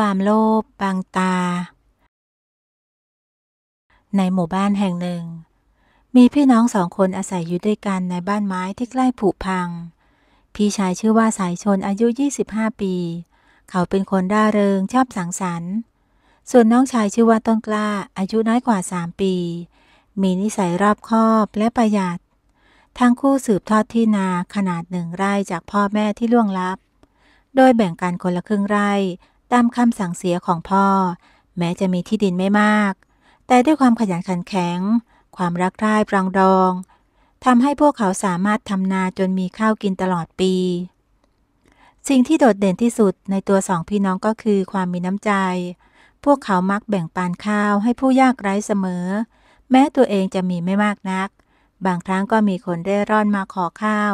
ความโลภบางตา ในหมู่บ้านแห่งหนึ่ง มีพี่น้องสองคนอาศัยอยู่ด้วยกันในบ้านไม้ที่ใกล้ผุพัง พี่ชายชื่อว่าสายชนอายุ 25 ปี เขาเป็นคนด่าเริงชอบสังสรรค์ ส่วนน้องชายชื่อว่าต้นกล้าอายุน้อยกว่า 3 ปี มีนิสัยรอบคอบและประหยัด ทั้งคู่สืบทอดที่นาขนาดหนึ่งไร่จากพ่อแม่ที่ล่วงลับ โดยแบ่งกันคนละครึ่งไร่ตามคำสั่งเสียของพ่อ แม้จะมีที่ดินไม่มาก แต่ด้วยความขยันขันแข็ง ความรักใคร่ปรองดองทำให้พวกเขาสามารถทำนาจนมีข้าวกินตลอดปี สิ่งที่โดดเด่นที่สุดในตัวสองพี่น้องก็คือความมีน้ำใจ พวกเขามักแบ่งปันข้าวให้ผู้ยากไร้เสมอ แม้ตัวเองจะมีไม่มากนัก บางครั้งก็มีคนได้ร่อนมาขอข้าว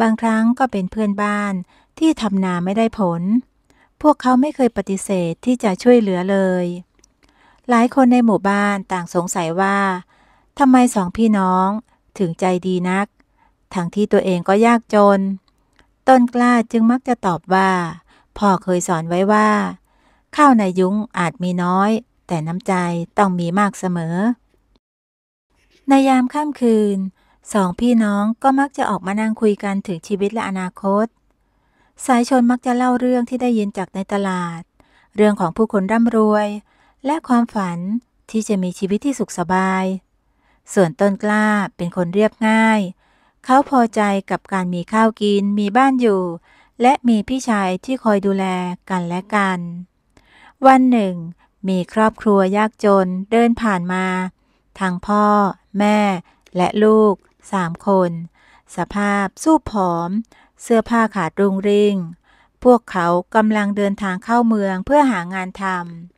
บางครั้งก็เป็นเพื่อนบ้านที่ทำนาไม่ได้ผลพวกเขาไม่เคยปฏิเสธที่จะช่วยเหลือเลย หลายคนในหมู่บ้านต่างสงสัยว่าทำไมสองพี่น้อง ถึงใจดีนัก ทั้งที่ตัวเองก็ยากจน ต้นกล้าจึงมักจะตอบว่า พ่อเคยสอนไว้ว่า ข้าวในยุ้งอาจมีน้อย แต่น้ำใจต้องมีมากเสมอ ในยามค่ำคืนสองพี่น้องก็มักจะออกมานั่งคุยกันถึงชีวิตและอนาคตสายชนมักจะเล่าเรื่องที่ได้ยินจากในตลาด เรื่องของผู้คนร่ำรวย และความฝันที่จะมีชีวิตที่สุขสบาย ส่วนต้นกล้าเป็นคนเรียบง่าย เขาพอใจกับการมีข้าวกินมีบ้านอยู่ และมีพี่ชายที่คอยดูแลกันและกัน วันหนึ่งมีครอบครัวยากจนเดินผ่านมา ทางพ่อ แม่และลูกสามคน สภาพสู้ผอมเสื้อผ้าขาดรุงริงพวกเขากำลังเดินทางเข้าเมืองเพื่อหางานท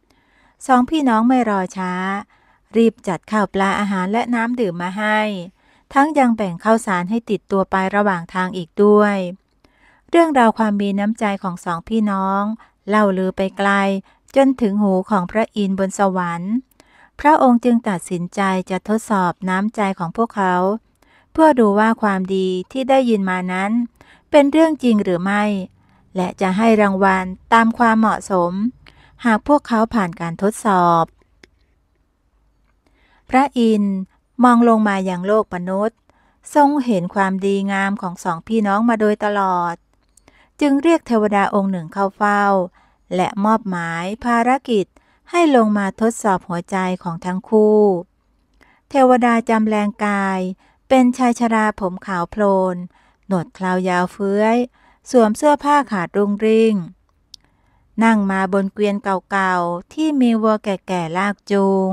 ำสองพี่น้องไม่รอช้า รีบจัดข้าวปลาอาหารและน้ำดื่มมาให้ ทั้งยังแบ่งข้าวสารให้ติดตัวไประหว่างทางอีกด้วย เรื่องราวความมีน้ำใจของสองพี่น้อง เล่าลือไปไกล จนถึงหูของพระอินทร์บนสวรรค์ พระองค์จึงตัดสินใจจะทดสอบน้ำใจของพวกเขา เพื่อดูว่าความดีที่ได้ยินมานั้นเป็นเรื่องจริงหรือไม่ และจะให้รางวัลตามความเหมาะสม หากพวกเขาผ่านการทดสอบ พระอินทร์มองลงมาอย่างโลกมนุษย์ ทรงเห็นความดีงามของสองพี่น้องมาโดยตลอด จึงเรียกเทวดาองค์หนึ่งเข้าเฝ้า และมอบหมายภารกิจให้ลงมาทดสอบหัวใจของทั้งคู่ เทวดาจำแรงกาย เป็นชายชราผมขาวโพลนหนวดคราวยาวเฟื้อยสวมเสื้อผ้าขาดรุงริงนั่งมาบนเกวียนเก่าๆที่มีวัวแก่ๆลากจูง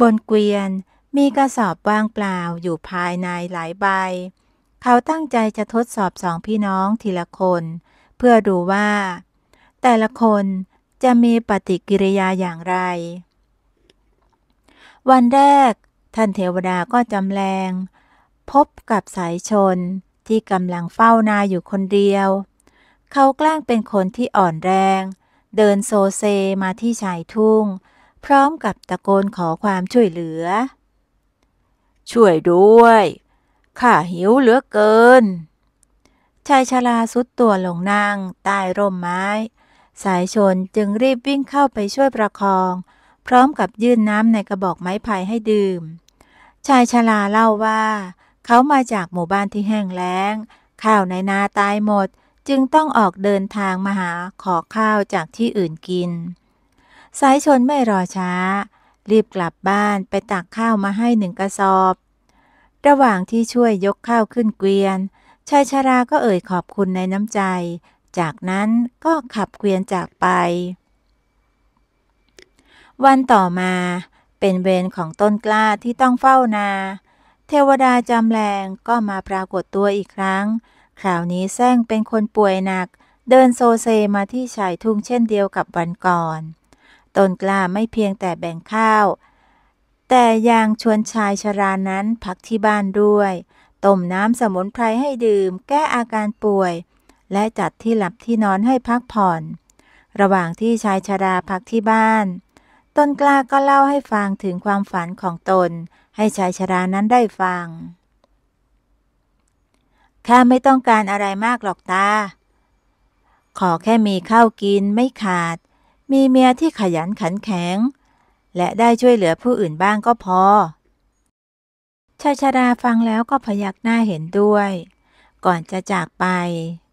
บนเกวียนมีกระสอบว่างเปล่าอยู่ภายในหลายใบ เขาตั้งใจจะทดสอบสองพี่น้องทีละคน เพื่อดูว่า แต่ละคนจะมีปฏิกิริยาอย่างไร วันแรก ท่านเทวดาก็จำแรงพบกับสายชนที่กำลังเฝ้านาอยู่คนเดียว เขาแกล้งเป็นคนที่อ่อนแรง เดินโซเซมาที่ชายทุ่ง พร้อมกับตะโกนขอความช่วยเหลือ ช่วยด้วย ข้าหิวเหลือเกิน ชายชลาสุดตัวลงนั่งใต้ร่มไม้ สายชนจึงรีบวิ่งเข้าไปช่วยประคอง พร้อมกับยื่นน้ำในกระบอกไม้ไผ่ให้ดื่ม ชายชลาเล่าว่าเขามาจากหมู่บ้านที่แห้งแล้งข้าวในนาตายหมดจึงต้องออกเดินทางมาหาขอข้าวจากที่อื่นกินสายชนไม่รอช้า รีบกลับบ้านไปตักข้าวมาให้หนึ่งกระสอบ ระหว่างที่ช่วยยกข้าวขึ้นเกวียนชายชาราก็เอ่ยขอบคุณในน้ำใจ จากนั้นก็ขับเกวียนจากไป วันต่อมาเป็นเวรของต้นกล้าที่ต้องเฝ้านาเทวดาจำแรงก็มาปรากฏตัวอีกครั้ง คราวนี้แซงเป็นคนป่วยหนัก เดินโซเซมาที่ชายทุ่งเช่นเดียวกับวันก่อน ตนกล้าไม่เพียงแต่แบ่งข้าว แต่ยังชวนชายชรานั้นพักที่บ้านด้วย ต้มน้ำสมุนไพรให้ดื่มแก้อาการป่วย และจัดที่หลับที่นอนให้พักผ่อน ระหว่างที่ชายชราพักที่บ้าน ตนกล้าก็เล่าให้ฟังถึงความฝันของตนให้ชายชรานั้นได้ฟังข้าไม่ต้องการอะไรมากหรอกตา ขอแค่มีข้าวกินไม่ขาด มีเมียที่ขยันขันแข็ง และได้ช่วยเหลือผู้อื่นบ้างก็พอชายชราฟังแล้วก็พยักหน้าเห็นด้วย ก่อนจะจากไป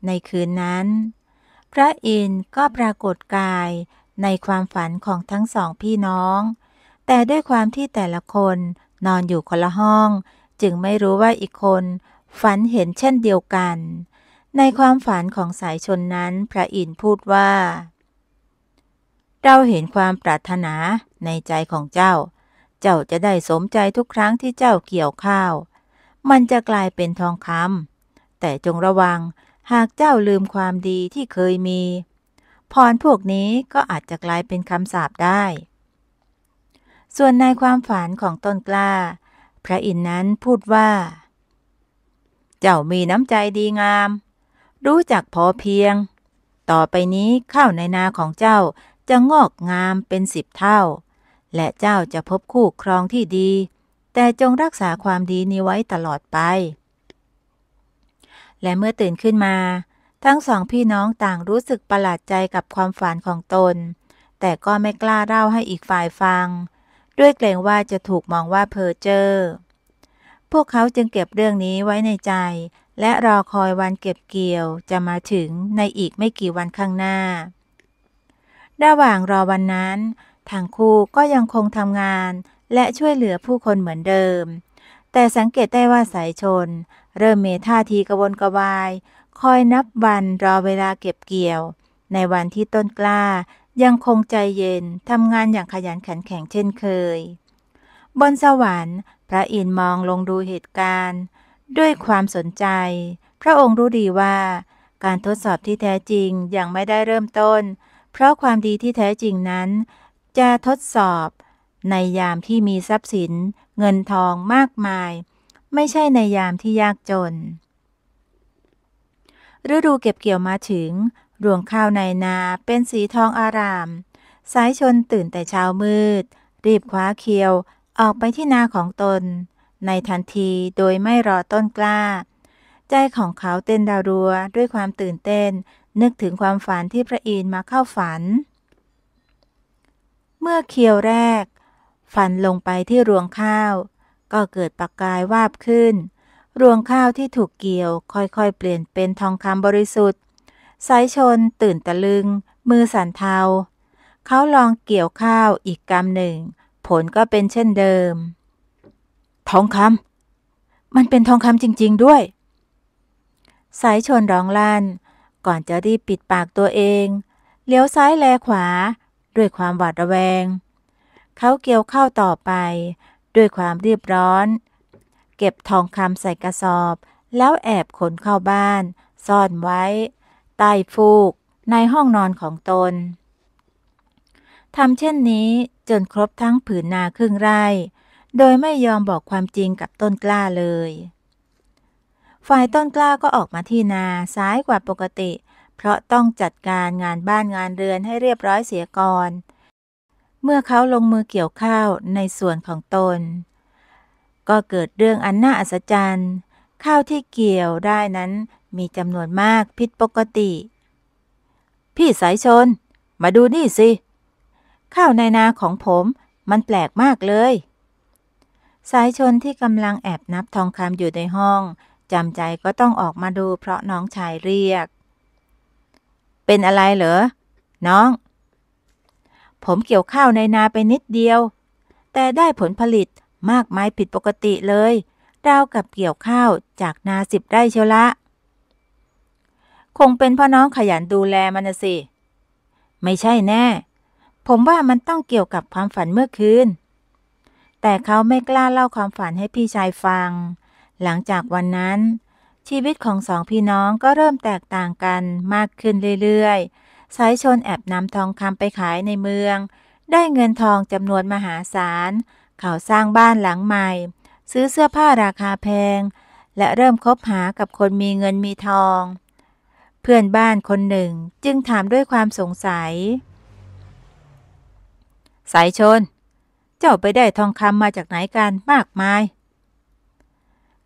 ในคืนนั้น พระอินทร์ก็ปรากฏกายในความฝันของทั้งสองพี่น้อง แต่ด้วยความที่แต่ละคนนอนอยู่คนละห้อง จึงไม่รู้ว่าอีกคน ฝันเห็นเช่นเดียวกัน ในความฝันของสายชนนั้น พระอินทร์พูดว่าเราเห็นความปรารถนาในใจของเจ้า เจ้าจะได้สมใจทุกครั้งที่เจ้าเกี่ยวข้าว มันจะกลายเป็นทองคำแต่จงระวังหากเจ้าลืมความดีที่เคยมีพรพวกนี้ก็อาจจะกลายเป็นคำสาปได้ส่วนในความฝันของต้นกล้า พระอินนั้นพูดว่า เจ้ามีน้ำใจดีงาม รู้จักพอเพียง ต่อไปนี้ข้าวในนาของเจ้าจะงอกงามเป็นสิบเท่า และเจ้าจะพบคู่ครองที่ดี แต่จงรักษาความดีนี้ไว้ตลอดไป และเมื่อตื่นขึ้นมา ทั้งสองพี่น้องต่างรู้สึกประหลาดใจกับความฝันของตน แต่ก็ไม่กล้าเล่าให้อีกฝ่ายฟังด้วยเกรงว่าจะถูกมองว่าเพ้อเจ้อ พวกเขาจึงเก็บเรื่องนี้ไว้ในใจ และรอคอยวันเก็บเกี่ยว จะมาถึงในอีกไม่กี่วันข้างหน้าระหว่างรอวันนั้นทางคู่ก็ยังคงทำงาน และช่วยเหลือผู้คนเหมือนเดิม แต่สังเกตได้ว่าสายชนเริ่มเมท่าทีกระวนกระวาย คอยนับวันรอเวลาเก็บเกี่ยว ในวันที่ต้นกล้ายังคงใจเย็น ทำงานอย่างขยันขันแข็งเช่นเคย บนสวรรค์ พระอินทร์มองลงดูเหตุการณ์ ด้วยความสนใจ พระองค์รู้ดีว่า การทดสอบที่แท้จริงยังไม่ได้เริ่มต้น เพราะความดีที่แท้จริงนั้น จะทดสอบในยามที่มีทรัพย์สิน เงินทองมากมาย ไม่ใช่ในยามที่ยากจน ฤดูเก็บเกี่ยวมาถึงรวงข้าวในนาเป็นสีทองอารามสายชนตื่นแต่เช้ามืด รีบคว้าเคียวออกไปที่นาของตน ในทันทีโดยไม่รอต้นกล้า ใจของเขาเต้นดารัวด้วยความตื่นเต้นนึกถึงความฝันที่พระอินมาเข้าฝัน เมื่อเคียวแรกฝันลงไปที่รวงข้าว ก็เกิดประกายวาบขึ้น รวงข้าวที่ถูกเกี่ยวค่อยๆเปลี่ยนเป็นทองคำบริสุทธิ์สายชนตื่นตะลึง มือสั่นเทา เขาลองเกี่ยวข้าวอีกกำหนึ่ง ผลก็เป็นเช่นเดิมทองคำมันเป็นทองคำจริง ๆ ด้วยสายชนร้องลั่นก่อนจะรีบปิดปากตัวเอง เลี้ยวซ้ายแลขวา ด้วยความหวาดระแวง เขาเกี่ยวข้าวต่อไป ด้วยความรีบร้อนเก็บทองคำใส่กระสอบ แล้วแอบขนเข้าบ้านซ่อนไว้ใต้ฟูกในห้องนอนของตน ทำเช่นนี้จนครบทั้งผืนนาครึ่งไร่ โดยไม่ยอมบอกความจริงกับต้นกล้าเลย ฝ่ายต้นกล้าก็ออกมาที่นาซ้ายกว่าปกติ เพราะต้องจัดการงานบ้านงานเรือนให้เรียบร้อยเสียก่อน เมื่อเขาลงมือเกี่ยวข้าวในส่วนของตน ก็เกิดเรื่องอันน่าอัศจรรย์ข้าวที่เกี่ยวได้นั้นมีจำนวนมากผิดปกติ พี่สายชน มาดูนี่สิ ข้าวในนาของผมมันแปลกมากเลย สายชนที่กำลังแอบนับทองคำอยู่ในห้องจำใจก็ต้องออกมาดูเพราะน้องชายเรียก เป็นอะไรเหรอ น้อง ผมเกี่ยวข้าวในนาไปนิดเดียว แต่ได้ผลผลิตมากมายผิดปกติเลยราวกับเกี่ยวข้าวจากนาสิบไร่เชียวละคงเป็นพ่อน้องขยันดูแลมันนะสิ ไม่ใช่แน่ ผมว่ามันต้องเกี่ยวกับความฝันเมื่อคืน แต่เขาไม่กล้าเล่าความฝันให้พี่ชายฟัง หลังจากวันนั้น ชีวิตของสองพี่น้องก็เริ่มแตกต่างกันมากขึ้นเรื่อยๆ สายชนแอบนำทองคำไปขายในเมือง ได้เงินทองจำนวนมหาศาลเขาสร้างบ้านหลังใหม่ ซื้อเสื้อผ้าราคาแพง และเริ่มคบหากับคนมีเงินมีทองเพื่อนบ้านคนหนึ่งจึงถามด้วยความสงสัย สายชน เจ้าไปได้ทองคำมาจากไหนกันมากมาย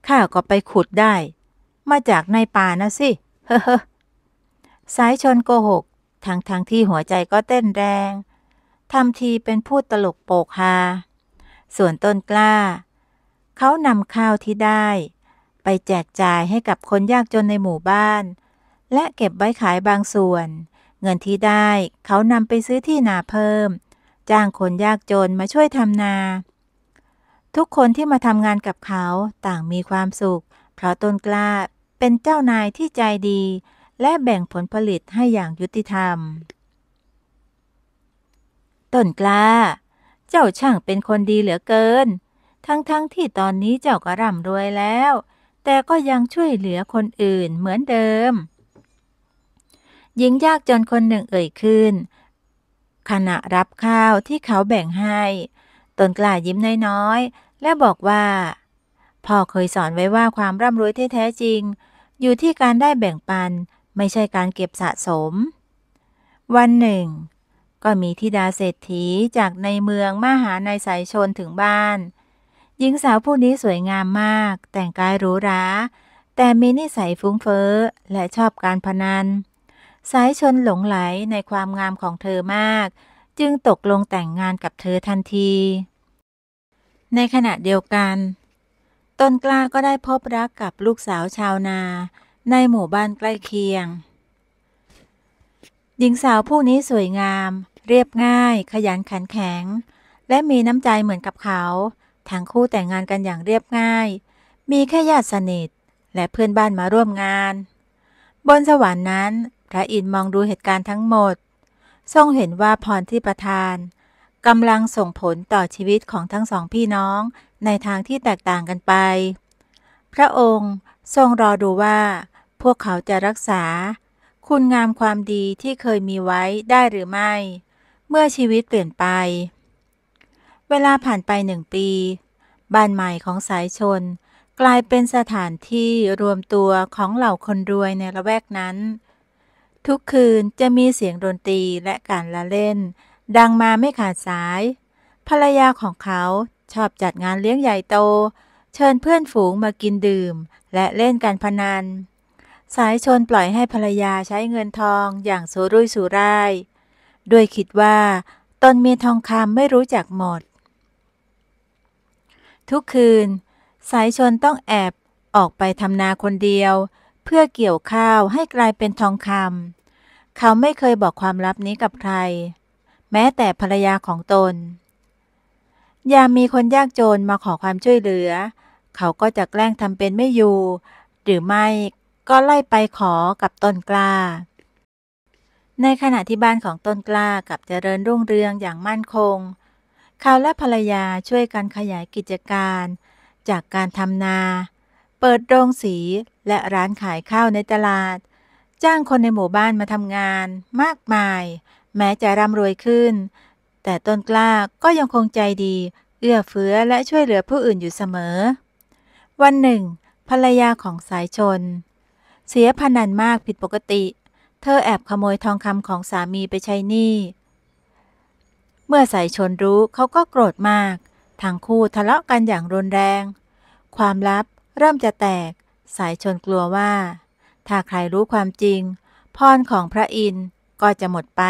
ข้าก็ไปขุดได้ มาจากในป่านะสิ เฮ้อสายชนโกหก ทางทางที่หัวใจก็เต้นแรง ทำทีเป็นพูดตลกโปกฮา ส่วนต้นกล้า เขานำข้าวที่ได้ ไปแจกจ่ายให้กับคนยากจนในหมู่บ้านและเก็บไว้ขายบางส่วน เงินที่ได้เขานำไปซื้อที่นาเพิ่ม จ้างคนยากจนมาช่วยทำนา ทุกคนที่มาทำงานกับเขาต่างมีความสุข เพราะต้นกล้าเป็นเจ้านายที่ใจดี และแบ่งผลผลิตให้อย่างยุติธรรมต้นกล้า เจ้าช่างเป็นคนดีเหลือเกิน ทั้งๆทที่ตอนนี้เจ้าก็ร่ำรวยแล้ว แต่ก็ยังช่วยเหลือคนอื่นเหมือนเดิมหญิงยากจนคนหนึ่งเอ่ยขึ้น ขณะรับข้าวที่เขาแบ่งให้ ตนกล่ายิ้มน้อยๆและบอกว่า พ่อเคยสอนไว้ว่าความร่ำรวยแท้จริง อยู่ที่การได้แบ่งปันไม่ใช่การเก็บสะสม วันหนึ่ง ก็มีธิดาเศรษฐีจากในเมืองมาหาในสายชนถึงบ้านหญิงสาวผู้นี้สวยงามมาก แต่งกายหรูหราแต่มีนิสัยฟุ้งเฟ้อ และชอบการพนันสายชนหลงไหลในความงามของเธอมาก จึงตกลงแต่งงานกับเธอทันที ในขณะเดียวกัน ต้นกล้าก็ได้พบรักกับลูกสาวชาวนา ในหมู่บ้านใกล้เคียง หญิงสาวผู้นี้สวยงาม เรียบง่ายขยันขันแข็ง และมีน้ำใจเหมือนกับเขาทั้งคู่แต่งงานกันอย่างเรียบง่าย มีแค่ญาติสนิทและเพื่อนบ้านมาร่วมงาน บนสวรรค์นั้นพระอินทร์มองดูเหตุการณ์ทั้งหมด ทรงเห็นว่าพรที่ประทานกำลังส่งผลต่อชีวิตของทั้งสองพี่น้องในทางที่แตกต่างกันไป พระองค์ทรงรอดูว่า พวกเขาจะรักษา คุณงามความดีที่เคยมีไว้ได้หรือไม่ เมื่อชีวิตเปลี่ยนไป เวลาผ่านไปหนึ่งปี บ้านใหม่ของสายชน กลายเป็นสถานที่รวมตัวของเหล่าคนรวยในละแวกนั้นทุกคืนจะมีเสียงดนตรีและการละเล่น ดังมาไม่ขาดสาย ภรรยาของเขาชอบจัดงานเลี้ยงใหญ่โต เชิญเพื่อนฝูงมากินดื่ม และเล่นการพนัน สายชนปล่อยให้ภรรยาใช้เงินทองอย่างสุรุ่ยสุร่ายด้วยคิดว่า ตนมีทองคำไม่รู้จักหมด ทุกคืน สายชนต้องแอบออกไปทำนาคนเดียว เพื่อเกี่ยวข้าวให้กลายเป็นทองคำเขาไม่เคยบอกความลับนี้กับใคร แม้แต่ภรรยาของตน ยามมีคนยากจน มาขอความช่วยเหลือ เขาก็จะแกล้งทำเป็นไม่อยู่ หรือไม่ก็ไล่ไปขอกับต้นกล้า ในขณะที่บ้านของต้นกล้ากับเจริญรุ่งเรืองอย่างมั่นคงเขาและภรรยาช่วยกันขยายกิจการ จากการทำนา เปิดโรงสีและร้านขายข้าวในตลาดจ้างคนในหมู่บ้านมาทำงาน มากมาย แม้จะร่ำรวยขึ้น แต่ต้นกล้าก็ยังคงใจดี เอื้อเฟื้อและช่วยเหลือผู้อื่นอยู่เสมอ วันหนึ่ง ภรรยาของสายชน เสียพนันมากผิดปกติ เธอแอบขโมยทองคำของสามีไปใช้หนี้ เมื่อสายชนรู้เขาก็โกรธมาก ทั้งคู่ทะเลาะกันอย่างรุนแรง ความลับเริ่มจะแตก สายชนกลัวว่าถ้าใครรู้ความจริงพรของพระอินทร์ก็จะหมดไป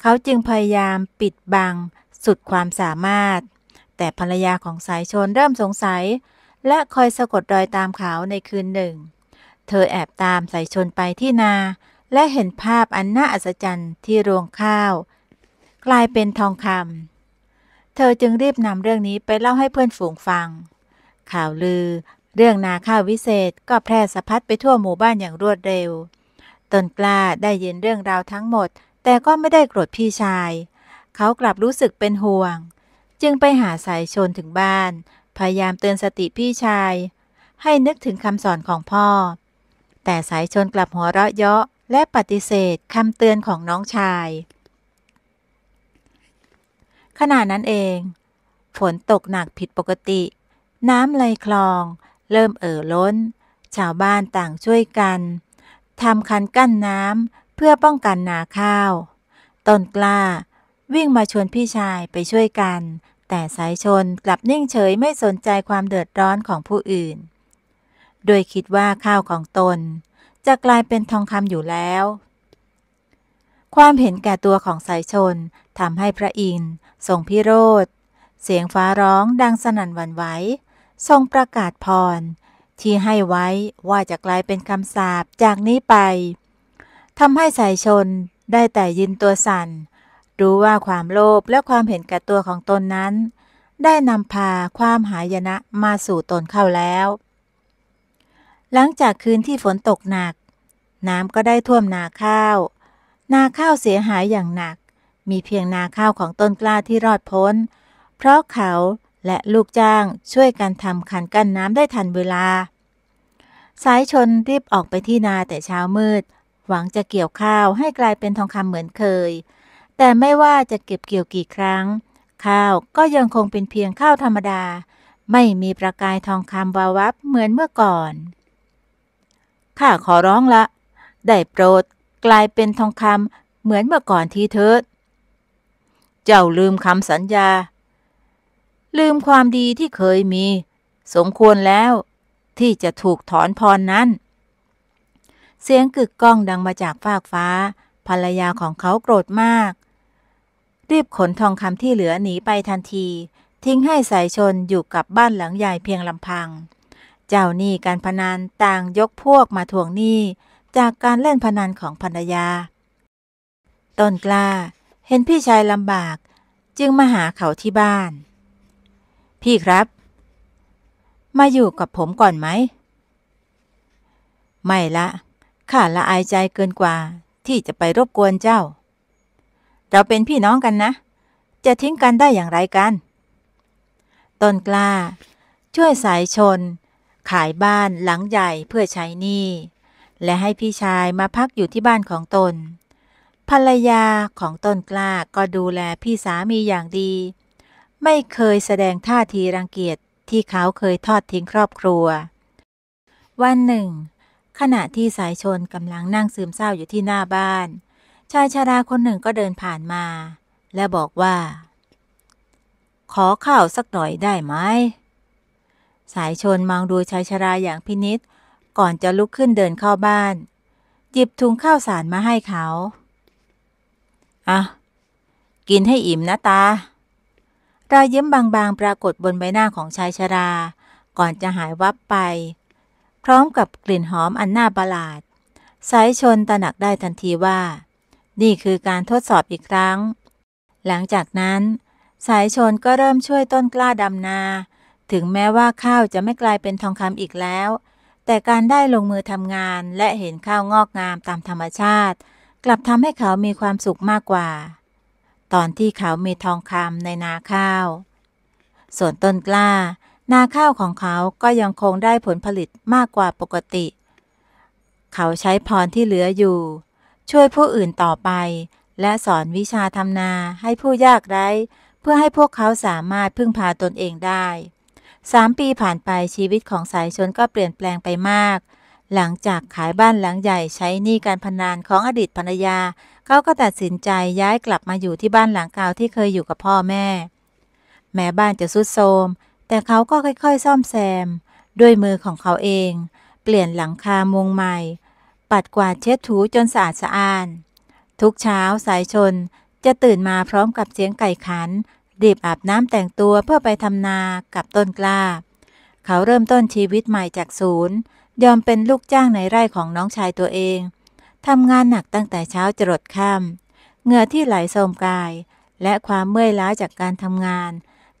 เขาจึงพยายามปิดบัง สุดความสามารถ แต่ภรรยาของสายชนเริ่มสงสัย และคอยสะกดรอยตามเขาในคืนหนึ่ง เธอแอบตามสายชนไปที่นา และเห็นภาพอันน่าอัศจรรย์ที่รวงข้าว กลายเป็นทองคำเธอจึงรีบนำเรื่องนี้ไปเล่าให้เพื่อนฝูงฟัง ข่าวลือเรื่องนาข้าววิเศษก็แพร่สะพัดไปทั่วหมู่บ้านอย่างรวดเร็ว ตนกล้าได้ยินเรื่องราวทั้งหมด แต่ก็ไม่ได้โกรธพี่ชาย เขากลับรู้สึกเป็นห่วง จึงไปหาสายชนถึงบ้าน พยายามเตือนสติพี่ชาย ให้นึกถึงคำสอนของพ่อ แต่สายชนกลับหัวเราะเยาะและปฏิเสธคำเตือนของน้องชาย ขณะนั้นเอง ฝนตกหนักผิดปกติ น้ำไหลคลองเริ่มเอ่อล้น ชาวบ้านต่างช่วยกันทำคันกั้นน้ำเพื่อป้องกันนาข้าวต้นกล้า วิ่งมาชวนพี่ชายไปช่วยกัน แต่สายชนกลับนิ่งเฉยไม่สนใจความเดือดร้อนของผู้อื่น โดยคิดว่าข้าวของตน จะกลายเป็นทองคำอยู่แล้ว ความเห็นแก่ตัวของสายชนทำให้พระอินทร์ทรงพิโรธเสียงฟ้าร้องดังสนั่นหวั่นไหวทรงประกาศพรที่ให้ไว้ว่าจะกลายเป็น คำสาปจากนี้ไปทำให้สายชนได้แต่ยินตัวสัน่น รู้ว่าความโลภและความเห็นแก่ตัวของตนนั้น ได้นำพาความหายนะมาสู่ตนเข้าแล้ว หลังจากคืนที่ฝนตกหนัก น้ำก็ได้ท่วมนาข้าว นาข้าวเสียหายอย่างหนัก มีเพียงนาข้าวของต้นกล้าที่รอดพ้น เพราะเขาและลูกจ้างช่วยกันทำคันกั้นน้ำได้ทันเวลาสายชนรีบออกไปที่นาแต่เช้ามืด หวังจะเกี่ยวข้าวให้กลายเป็นทองคำเหมือนเคย แต่ไม่ว่าจะเก็บเกี่ยวกี่ครั้ง ข้าวก็ยังคงเป็นเพียงข้าวธรรมดา ไม่มีประกายทองคำวาววับเหมือนเมื่อก่อน ข้าขอร้องละ ได้โปรดกลายเป็นทองคำเหมือนเมื่อก่อนทีเถิดเจ้าลืมคำสัญญาลืมความดีที่เคยมีสมควรแล้ว ที่จะถูกถอนพรนั้น เสียงกึกก้องดังมาจากฟากฟ้า ภรรยาของเขาโกรธมากรีบขนทองคำที่เหลือหนีไปทันที ทิ้งให้สายชนอยู่กับบ้านหลังใหญ่เพียงลำพัง เจ้าหนี้การพนันต่างยกพวกมาทวงหนี้จากการเล่นพนันของภรรยา ต้นกล้าเห็นพี่ชายลำบาก จึงมาหาเขาที่บ้านพี่ครับ มาอยู่กับผมก่อนไหม ไม่ละข้าละอายใจเกินกว่าที่จะไปรบกวนเจ้า เราเป็นพี่น้องกันนะ จะทิ้งกันได้อย่างไรกันต้นกล้า ช่วยสายชน ขายบ้านหลังใหญ่เพื่อใช้หนี้ และให้พี่ชายมาพักอยู่ที่บ้านของตน ภรรยาของต้นกล้าก็ดูแลพี่สามีอย่างดีไม่เคยแสดงท่าทีรังเกียจที่เขาเคยทอดทิ้งครอบครัว วันหนึ่ง ขณะที่สายชนกำลังนั่งซึมเศร้าอยู่ที่หน้าบ้าน ชายชาราคนหนึ่งก็เดินผ่านมา และบอกว่า ขอข้าวสักหน่อยได้ไหม สายชนมองดูชายชาราอย่างพินิษก่อนจะลุกขึ้นเดินเข้าบ้านหยิบถุงข้าวสารมาให้เขา อ่ะ กินให้อิ่มนะตารอยยิ้มบางๆปรากฏบนใบหน้าของชายชรา ก่อนจะหายวับไป พร้อมกับกลิ่นหอมอันน่าประหลาด สายชนตระหนักได้ทันทีว่า นี่คือการทดสอบอีกครั้ง หลังจากนั้น สายชนก็เริ่มช่วยต้นกล้าดำนา ถึงแม้ว่าข้าวจะไม่กลายเป็นทองคำอีกแล้ว แต่การได้ลงมือทำงานและเห็นข้าวงอกงามตามธรรมชาติ กลับทำให้เขามีความสุขมากกว่าตอนที่เขามีทองคำในนาข้าว ส่วนต้นกล้า นาข้าวของเขาก็ยังคงได้ผลผลิตมากกว่าปกติ เขาใช้พรที่เหลืออยู่ ช่วยผู้อื่นต่อไป และสอนวิชาทำนาให้ผู้ยากไร้เพื่อให้พวกเขาสามารถพึ่งพาตนเองได้ สามปีผ่านไปชีวิตของสายชนก็เปลี่ยนแปลงไปมากหลังจากขายบ้านหลังใหญ่ใช้หนี้การพนันของอดีตภรรยาเขาก็ตัดสินใจย้ายกลับมาอยู่ที่บ้านหลังเก่าที่เคยอยู่กับพ่อแม่ แม้บ้านจะรุดโทรม แต่เขาก็ค่อยๆ ซ่อมแซมด้วยมือของเขาเอง เปลี่ยนหลังคามุงใหม่ ปัดกวาดเช็ดถูจนสะอาดสะอ้าน ทุกเช้าสายชน จะตื่นมาพร้อมกับเสียงไก่ขันรีบอาบน้ำแต่งตัวเพื่อไปทำนากับต้นกล้าเขาเริ่มต้นชีวิตใหม่จากศูนย์ยอมเป็นลูกจ้างในไร่ของน้องชายตัวเองทำงานหนักตั้งแต่เช้าจรดค่ำเหงื่อที่ไหลโสมกาย และความเมื่อยล้าจากการทำงาน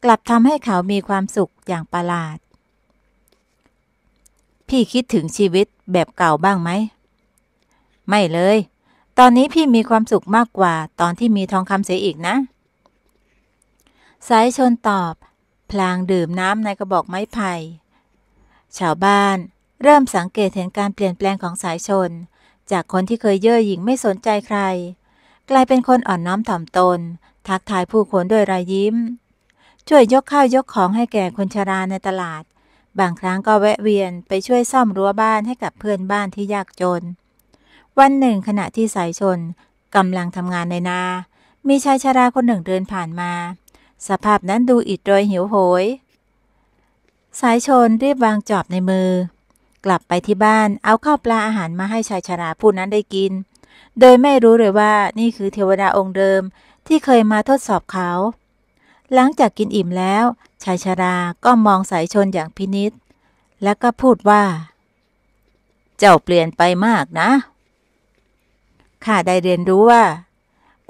กลับทำให้เขามีความสุขอย่างประหลาด พี่คิดถึงชีวิตแบบเก่าบ้างไหมไม่เลย ตอนนี้พี่มีความสุขมากกว่าตอนที่มีทองคำเสียอีกนะ สายชนตอบ พลางดื่มน้ำในกระบอกไม้ไผ่ ชาวบ้านเริ่มสังเกตเห็นการเปลี่ยนแปลงของสายชน จากคนที่เคยเย่อหยิ่งไม่สนใจใคร กลายเป็นคนอ่อนน้อมถ่อมตนทักทายผู้คนด้วยรอยยิ้ม ช่วยยกข้าวยกของให้แก่คนชราในตลาด บางครั้งก็แวะเวียนไปช่วยซ่อมรั้วบ้านให้กับเพื่อนบ้านที่ยากจน วันหนึ่งขณะที่สายชนกำลังทำงานในนามีชายชราคนหนึ่งเดินผ่านมา สภาพนั้นดูอิดโรยหิวโหย สายชนรีบวางจอบในมือกลับไปที่บ้าน เอาข้าวปลาอาหารมาให้ชายชราผู้นั้นได้กิน โดยไม่รู้เลยว่านี่คือเทวดาองค์เดิมที่เคยมาทดสอบเขา หลังจากกินอิ่มแล้วชายชราก็มองสายชนอย่างพินิษแล้วก็พูดว่า เจ้าเปลี่ยนไปมากนะข้าได้เรียนรู้ว่า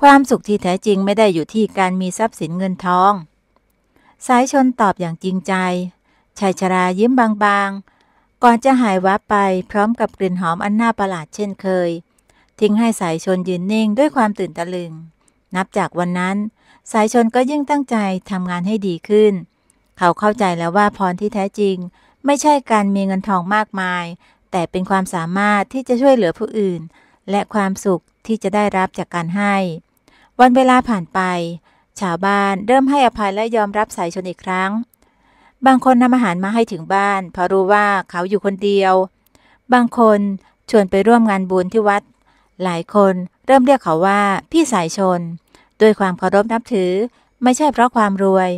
ความสุขที่แท้จริงไม่ได้อยู่ที่การมีทรัพย์สินเงินทองสายชนตอบอย่างจริงใจชายชรายิ้มบางๆก่อนจะหายวับไปพร้อมกับกลิ่นหอมอันน่าประหลาดเช่นเคย ทิ้งให้สายชนยืนนิ่งด้วยความตื่นตะลึง นับจากวันนั้น สายชนก็ยิ่งตั้งใจทำงานให้ดีขึ้น เขาเข้าใจแล้วว่าพรที่แท้จริง ไม่ใช่การมีเงินทองมากมาย แต่เป็นความสามารถที่จะช่วยเหลือผู้อื่น และความสุขที่จะได้รับจากการให้ วันเวลาผ่านไป ชาวบ้านเริ่มให้อภัยและยอมรับสายชนอีกครั้งบางคนนำอาหารมาให้ถึงบ้าน เพราะรู้ว่าเขาอยู่คนเดียว บางคนชวนไปร่วมงานบุญที่วัด หลายคนเริ่มเรียกเขาว่าพี่สายชนด้วยความเคารพนับถือ ไม่ใช่เพราะความรวย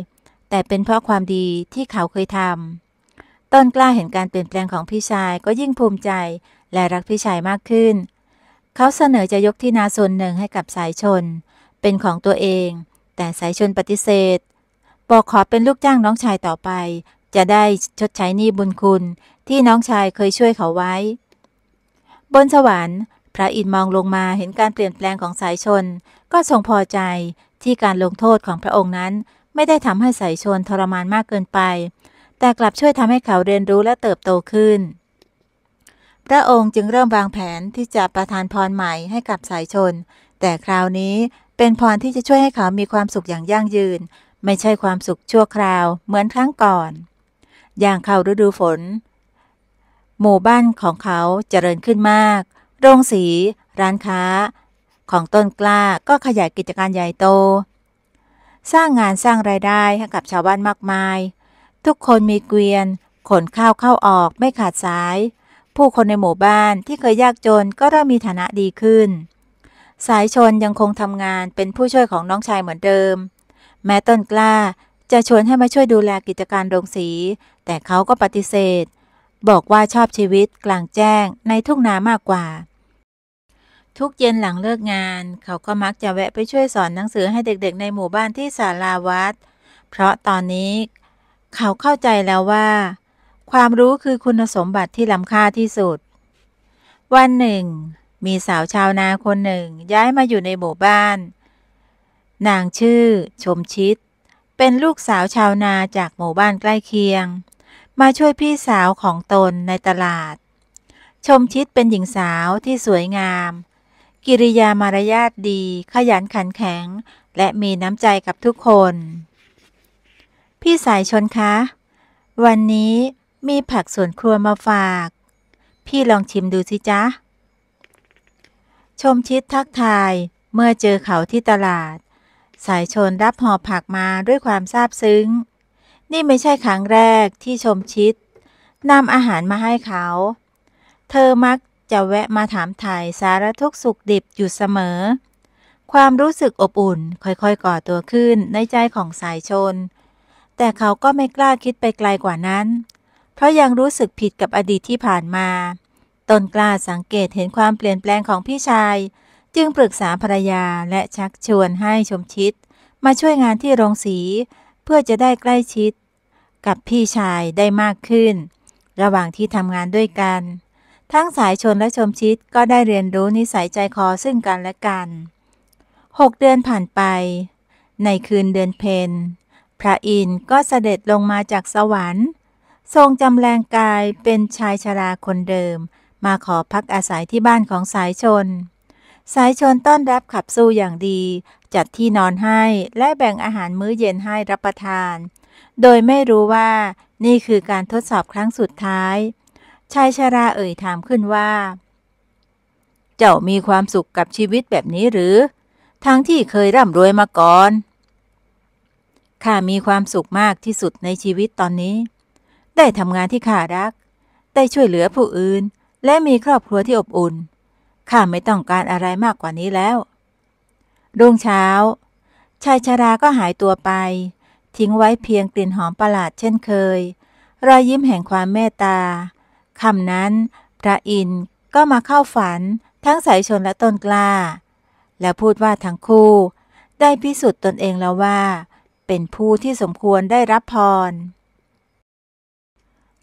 แต่เป็นเพราะความดีที่เขาเคยทำต้นกล้าเห็นการเปลี่ยนแปลงของพี่ชายก็ยิ่งภูมิใจและรักพี่ชายมากขึ้น เขาเสนอจะยกที่นาส่วนหนึ่งให้กับสายชนเป็นของตัวเอง แต่สายชนปฏิเสธบอกขอเป็นลูกจ้างน้องชายต่อไป จะได้ชดใช้หนี้บุญคุณที่น้องชายเคยช่วยเขาไว้บนสวรรค์ พระอินทร์มองลงมาเห็นการเปลี่ยนแปลงของสายชน ก็ทรงพอใจที่การลงโทษของพระองค์นั้นไม่ได้ทำให้สายชนทรมานมากเกินไป แต่กลับช่วยทำให้เขาเรียนรู้และเติบโตขึ้น พระองค์จึงเริ่มวางแผนที่จะประทานพรใหม่ให้กับสายชน แต่คราวนี้เป็นพรที่จะช่วยให้เขามีความสุขอย่างยั่งยืนไม่ใช่ความสุขชั่วคราวเหมือนครั้งก่อน อย่างเข้าฤดูฝน หมู่บ้านของเขาเจริญขึ้นมาก โรงสีร้านค้า ของต้นกล้าก็ขยายกิจการใหญ่โต สร้างงานสร้างไรายได้ให้กับชาวบ้านมากมาย ทุกคนมีเกวียน ขนข้าวเข้าออกไม่ขาดสาย ผู้คนในหมู่บ้านที่เคยยากจนก็เริ่มมีฐานะดีขึ้น สายชนยังคงทำงานเป็นผู้ช่วยของน้องชายเหมือนเดิมแม้ต้นกล้าจะชวนให้มาช่วยดูแลกิจการโรงสี แต่เขาก็ปฏิเสธ บอกว่าชอบชีวิตกลางแจ้งในทุ่งนามากกว่า ทุกเย็นหลังเลิกงาน เขาก็มักจะแวะไปช่วยสอนหนังสือให้เด็กๆในหมู่บ้านที่ศาลาวัด เพราะตอนนี้ เขาเข้าใจแล้วว่า ความรู้คือคุณสมบัติที่ล้ำค่าที่สุด วันหนึ่ง มีสาวชาวนาคนหนึ่งย้ายมาอยู่ในหมู่บ้านนางชื่อชมชิด เป็นลูกสาวชาวนาจากหมู่บ้านใกล้เคียง มาช่วยพี่สาวของตนในตลาด ชมชิดเป็นหญิงสาวที่สวยงาม กิริยามารยาทดี ขยันขันแข็งและมีน้ำ ใจกับทุกคน พี่สายชนคะ วันนี้มีผักสวน ครัวมาฝาก พี่ลองชิมดู สิจ๊ะ ชมชิดทักทายเมื่อเจอเขาที่ตลาดสายชนรับหอผักมาด้วยความซาบซึ้ง นี่ไม่ใช่ครั้งแรกที่ชมชิดนำอาหารมาให้เขา เธอมักจะแวะมาถามไถ่สารทุกสุขดิบ อยู่ เสมอ ความรู้สึกอบอุ่นค่อย ๆ ก่อตัวขึ้นในใจของสายชน แต่เขาก็ไม่กล้า คิดไปไกลกว่านั้น เพราะยังรู้สึกผิดกับอดีตที่ผ่านมา ตนกล้าสังเกตเห็นความเปลี่ยนแปลงของพี่ชายจึงปรึกษาภรรยาและชักชวนให้ชมชิด มาช่วยงานที่โรงสีเพื่อจะได้ใกล้ชิด กับพี่ชายได้มากขึ้น ระหว่างที่ทำงานด้วยกัน ทั้งสายชนและชมชิดก็ได้เรียนรู้นิสัยใจคอซึ่งกันและกันหกเดือนผ่านไป ในคืนเดือนเพน พระอินทร์ก็เสด็จลงมาจากสวรรค์ ทรงจำแรงกายเป็นชายชราคนเดิม มาขอพักอาศัยที่บ้านของสายชนสายชนต้อนรับขับสู้อย่างดี จัดที่นอนให้และแบ่งอาหารมื้อเย็นให้รับประทาน โดยไม่รู้ว่า นี่คือการทดสอบครั้งสุดท้ายชายชาราเอ่ยถามขึ้นว่า เจ้ามีความสุขกับชีวิตแบบนี้หรือ ทั้งที่เคยร่ำรวยมาก่อนข้ามีความสุขมากที่สุดในชีวิตตอนนี้ ได้ทำงานที่ข้ารักได้ช่วยเหลือผู้อื่น และมีครอบครัวที่อบอุ่นข้าไม่ต้องการอะไรมากกว่านี้แล้ว รุ่งเช้า ชายชารา ก็หายตัวไป ทิ้งไว้เพียงกลิ่นหอมประหลาดเช่นเคย รอยยิ้มแห่งความเมตตาคำนั้นพระอินทร์ก็มาเข้าฝัน ทั้งสายชนและตนกล้า แล้วพูดว่าทั้งคู่ได้พิสูจน์ตนเองแล้วว่า เป็นผู้ที่สมควรได้รับพร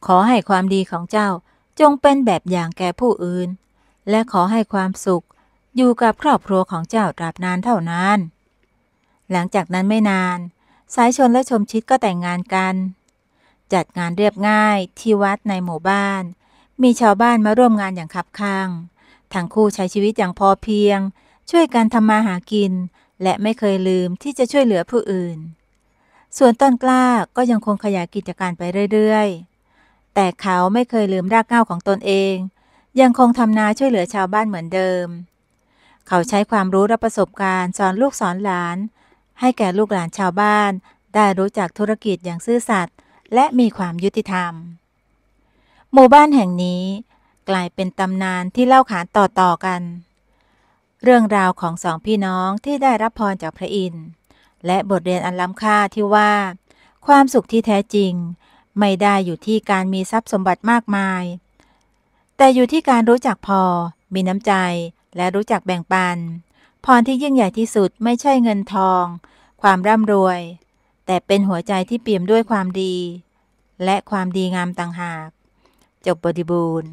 ขอให้ความดีของเจ้าจงเป็นแบบอย่างแก่ผู้อื่นและขอให้ความสุข อยู่กับครอบครัวของเจ้าตราบนานเท่านาน หลังจากนั้นไม่นาน สายชนและชมชิดก็แต่งงานกัน จัดงานเรียบง่าย ที่วัดในหมู่บ้าน มีชาวบ้านมาร่วมงานอย่างคับคั่งทั้งคู่ใช้ชีวิตอย่างพอเพียง ช่วยกันทำมาหากินและไม่เคยลืมที่จะช่วยเหลือผู้อื่น ส่วนต้นกล้าก็ยังคงขยายกิจการไปเรื่อยๆ แต่เขาไม่เคยลืมรากเหง้าของตนเองยังคงทำนาช่วยเหลือชาวบ้านเหมือนเดิม เขาใช้ความรู้และประสบการณ์สอนลูกสอนหลาน ให้แก่ลูกหลานชาวบ้าน ได้รู้จักธุรกิจอย่างซื่อสัตย์และมีความยุติธรรม หมู่บ้านแห่งนี้ กลายเป็นตำนานที่เล่าขานต่อ ๆ กัน เรื่องราวของสองพี่น้องที่ได้รับพรจากพระอินทร์และบทเรียนอันล้ำค่าที่ว่า ความสุขที่แท้จริง ไม่ได้อยู่ที่การมีทรัพย์สมบัติมากมายแต่อยู่ที่การรู้จักพอ มีน้ำใจ และรู้จักแบ่งปัน พรที่ยิ่งใหญ่ที่สุดไม่ใช่เงินทอง ความร่ำรวย แต่เป็นหัวใจที่เปี่ยมด้วยความดี และความดีงามต่างหาก จบบริบูรณ์